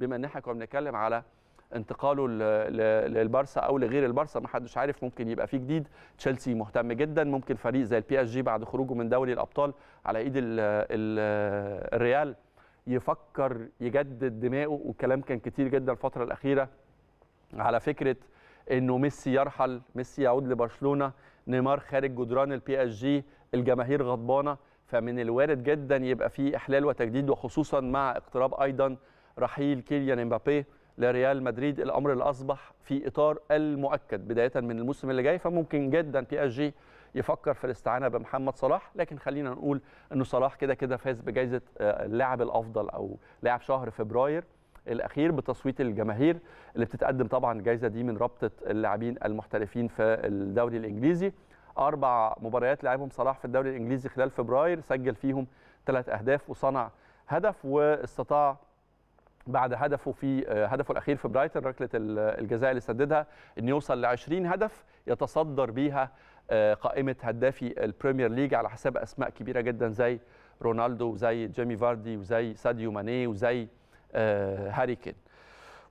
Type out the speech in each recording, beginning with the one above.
بما ان احنا كنا بنتكلم على انتقاله للبارسا او لغير البارسا ما حدش عارف ممكن يبقى في جديد تشيلسي مهتم جدا ممكن فريق زي البي اس جي بعد خروجه من دوري الابطال على ايد الريال يفكر يجدد دماغه والكلام كان كتير جدا الفتره الاخيره على فكره انه ميسي يرحل ميسي يعود لبرشلونه نيمار خارج جدران البي اس جي الجماهير غضبانه فمن الوارد جدا يبقى في احلال وتجديد وخصوصا مع اقتراب ايضا رحيل كيليان امبابي لريال مدريد الامر اللي اصبح في اطار المؤكد بدايه من الموسم اللي جاي فممكن جدا بي اس جي يفكر في الاستعانه بمحمد صلاح لكن خلينا نقول انه صلاح كده كده فاز بجائزه آه، اللاعب الافضل او لاعب شهر فبراير الاخير بتصويت الجماهير اللي بتتقدم طبعا الجائزه دي من رابطه اللاعبين المحترفين في الدوري الانجليزي اربع مباريات لعبهم صلاح في الدوري الانجليزي خلال فبراير سجل فيهم ثلاث اهداف وصنع هدف واستطاع بعد هدفه في آه، هدفه الاخير في برايتن ركله الجزاء اللي سددها ان يوصل ل 20 هدف يتصدر بيها آه، قائمه هدافي البريمير ليج على حساب اسماء كبيره جدا زي رونالدو وزي جيمي فاردي وزي ساديو ماني وزي آه، هاري كين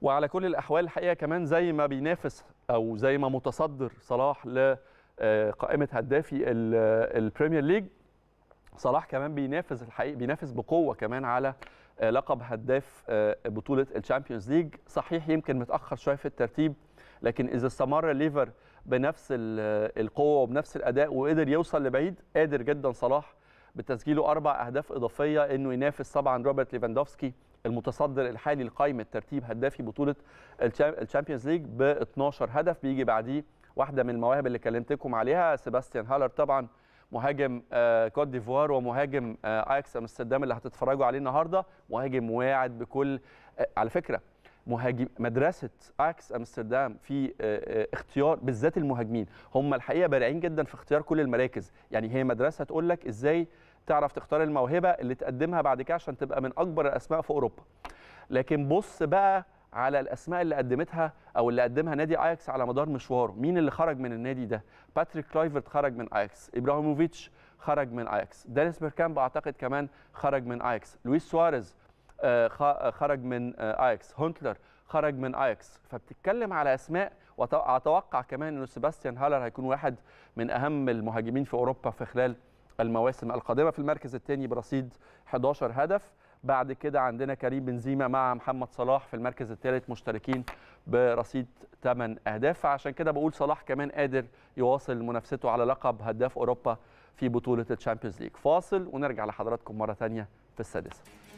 وعلى كل الاحوال الحقيقه كمان زي ما بينافس او زي ما متصدر صلاح لقائمه هدافي البريمير ليج صلاح كمان بينافس الحقيقه بينافس بقوه كمان على آه، لقب هداف آه، بطوله الشامبيونز ليج صحيح يمكن متاخر شويه في الترتيب لكن اذا استمر ليفر بنفس آه، القوه وبنفس الاداء وقدر يوصل لبعيد قادر جدا صلاح بتسجيله اربع اهداف اضافيه انه ينافس طبعا روبرت ليفاندوفسكي المتصدر الحالي لقائمه ترتيب هدافي بطوله الشامبيونز ليج ب 12 هدف بيجي بعديه واحده من المواهب اللي كلمتكم عليها سيباستيان هالر طبعا مهاجم آه، كوت ديفوار ومهاجم اياكس آه، امستردام اللي هتتفرجوا عليه النهارده مهاجم واعد بكل آه، على فكره مهاجم مدرسه اياكس امستردام في اختيار بالذات المهاجمين هم الحقيقه بارعين جدا في اختيار كل المراكز يعني هي مدرسه تقول لك ازاي تعرف تختار الموهبه اللي تقدمها بعد كده عشان تبقى من اكبر الاسماء في اوروبا لكن بص بقى على الاسماء اللي قدمتها او اللي قدمها نادي اياكس على مدار مشواره مين اللي خرج من النادي ده باتريك كلايفرت خرج من اياكس ابراهيموفيتش خرج من اياكس دانيس بيركامب اعتقد كمان خرج من اياكس لويس سواريز خرج من اياكس آه، هونتلر خرج من اياكس فبتتكلم على اسماء واتوقع كمان انه سيباستيان هالر هيكون واحد من اهم المهاجمين في اوروبا في خلال المواسم القادمه في المركز الثاني برصيد 11 هدف بعد كده عندنا كريم بنزيما مع محمد صلاح في المركز الثالث مشتركين برصيد 8 اهداف عشان كده بقول صلاح كمان قادر يواصل منافسته على لقب هداف اوروبا في بطوله الشامبيونز ليج فاصل ونرجع لحضراتكم مره ثانيه في السادسه